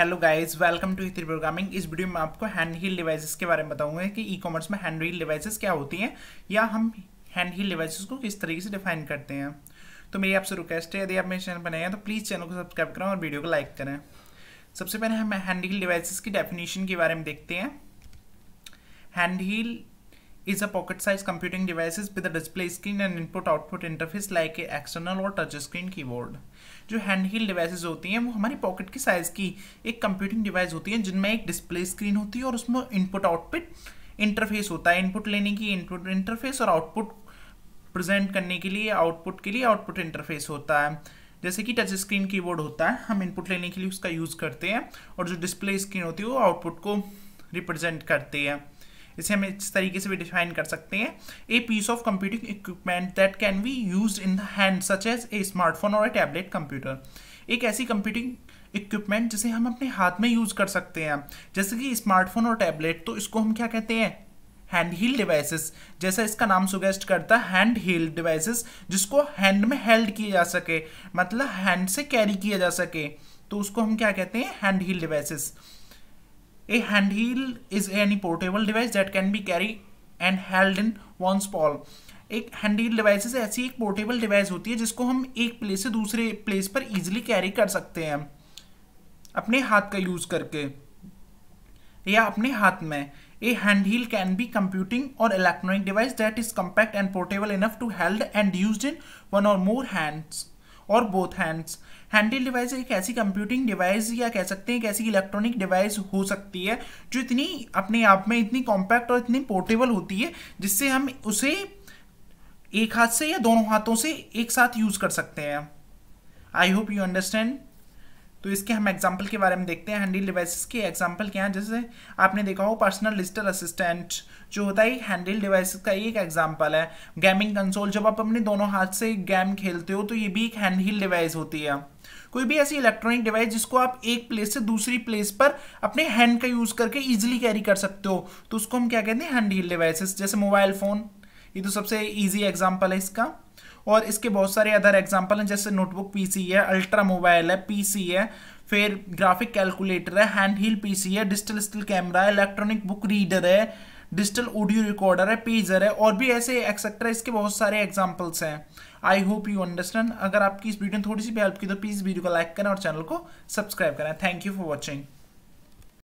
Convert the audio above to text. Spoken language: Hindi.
हेलो गाइस वेलकम टू हिथ्री प्रोग्रामिंग इस वीडियो में आपको हैंड हील डिवाइसेस के बारे में बताऊंगा कि ई कॉमर्स में हैंड हील डिवाइसेस क्या होती हैं या हम हैंड हील डिवाइसेस को किस तरीके से डिफाइन करते हैं तो मेरी आपसे रिक्वेस्ट है यदि आप मेरे चैनल बनाए हैं तो प्लीज़ चैनल को सब्सक्राइब करें और वीडियो को लाइक करें सबसे पहले हम हैंड हील डिवाइसेज की डेफिनेशन के बारे में देखते हैं handheld is a pocket-sized computing device with a display screen and input-output interface like a external or touch screen keyboard जो हैंड हेल्ड डिवाइसेज होती हैं वो हमारी pocket के size की एक computing device होती है जिनमें एक display screen होती है और उसमें input-output interface होता है input लेने की input interface और output present करने के लिए output के लिए output interface होता है जैसे कि टच स्क्रीन कीबोर्ड होता है हम इनपुट लेने के लिए उसका यूज़ करते हैं और जो डिस्प्ले स्क्रीन होती है वो आउटपुट को रिप्रेजेंट करती है इसे हम इस तरीके से भी डिफाइन कर सकते हैं a piece of computing equipment that can be use in the hand such as a smartphone or a tablet computer एक ऐसी कंप्यूटिंग इक्विपमेंट जिसे हम अपने हाथ में यूज कर सकते हैं जैसे कि स्मार्टफोन और टैबलेट तो इसको हम क्या कहते हैं हैंड हील डिवाइसेस जैसा इसका नाम सुगेस्ट करता है हैंड हील डिवाइसेस जिसको हैंड में हेल्ड किया जा सके मतलब हैंड से कैरी किया जा सके तो उसको हम क्या कहते हैं handheld devices A handheld is any portable device that can be carried and held in one's palm. एक हैंड हील डिवाइस ऐसी एक पोर्टेबल डिवाइस होती है जिसको हम एक प्लेस से दूसरे प्लेस पर इजिली कैरी कर सकते हैं अपने हाथ का यूज करके या अपने हाथ में a handheld can be computing और electronic device that is compact and portable enough to held and use in one or more hands or both hands handle device एक ऐसी कंप्यूटिंग डिवाइस या कह सकते हैं एक ऐसी इलेक्ट्रॉनिक डिवाइस हो सकती है जो इतनी अपने आप में इतनी कॉम्पैक्ट और इतनी पोर्टेबल होती है जिससे हम उसे एक हाथ से या दोनों हाथों से एक साथ यूज कर सकते हैं आई होप यू अंडरस्टैंड तो इसके हम एग्जाम्पल के बारे में देखते हैं हैंडल डिवाइसेस के एग्जाम्पल क्या हैं जैसे आपने देखा हो पर्सनल डिजिटल असिस्टेंट जो होता है हैंडल डिवाइसेस का एक एग्जाम्पल है गेमिंग कंसोल जब आप अपने दोनों हाथ से गेम खेलते हो तो ये भी एक हैंडहील डिवाइस होती है कोई भी ऐसी इलेक्ट्रॉनिक डिवाइस जिसको आप एक प्लेस से दूसरी प्लेस पर अपने हैंड का यूज़ करके इजिली कैरी कर सकते हो तो उसको हम क्या कहते हैं हैंड डिवाइसेस जैसे मोबाइल फ़ोन ये तो सबसे ईजी एग्जाम्पल है इसका और इसके बहुत सारे अदर एग्जाम्पल हैं जैसे नोटबुक पीसी है अल्ट्रा मोबाइल है पीसी है फिर ग्राफिक कैलकुलेटर है हैंड हील पीसी है डिजिटल स्टिल कैमरा है इलेक्ट्रॉनिक बुक रीडर है डिजिटल ऑडियो रिकॉर्डर है पेजर है और भी ऐसे एक्सेट्रा इसके बहुत सारे एग्जाम्पल्स हैं आई होप यू अंडरस्टैंड अगर आपकी इस वीडियो में थोड़ी सी भी हेल्प की तो प्लीज़ वीडियो को लाइक करें और चैनल को सब्सक्राइब करें थैंक यू फॉर वॉचिंग